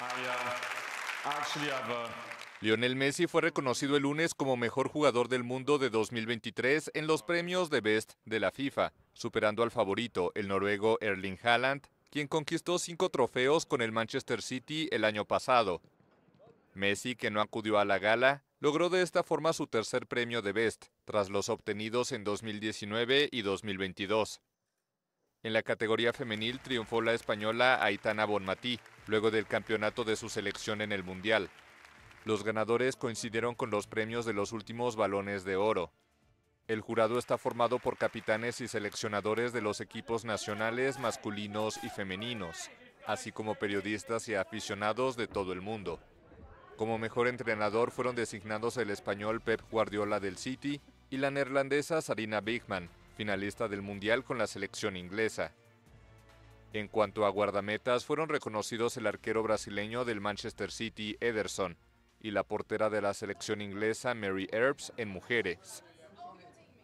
Uh, uh, Lionel Messi fue reconocido el lunes como mejor jugador del mundo de 2023 en los premios de Best de la FIFA, superando al favorito, el noruego Erling Haaland, quien conquistó cinco trofeos con el Manchester City el año pasado. Messi, que no acudió a la gala, logró de esta forma su tercer premio de Best, tras los obtenidos en 2019 y 2022. En la categoría femenil triunfó la española Aitana Bonmatí, luego del campeonato de su selección en el Mundial. Los ganadores coincidieron con los premios de los últimos balones de oro. El jurado está formado por capitanes y seleccionadores de los equipos nacionales masculinos y femeninos, así como periodistas y aficionados de todo el mundo. Como mejor entrenador fueron designados el español Pep Guardiola del City y la neerlandesa Sarina Bigman, finalista del Mundial con la selección inglesa. En cuanto a guardametas, fueron reconocidos el arquero brasileño del Manchester City, Ederson, y la portera de la selección inglesa, Mary Earps, en mujeres.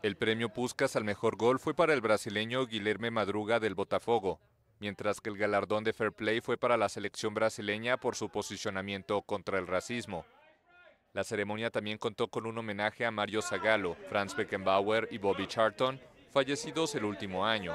El premio Puskas al mejor gol fue para el brasileño Guilherme Madruga del Botafogo, mientras que el galardón de Fair Play fue para la selección brasileña por su posicionamiento contra el racismo. La ceremonia también contó con un homenaje a Mario Zagallo, Franz Beckenbauer y Bobby Charlton, fallecidos el último año.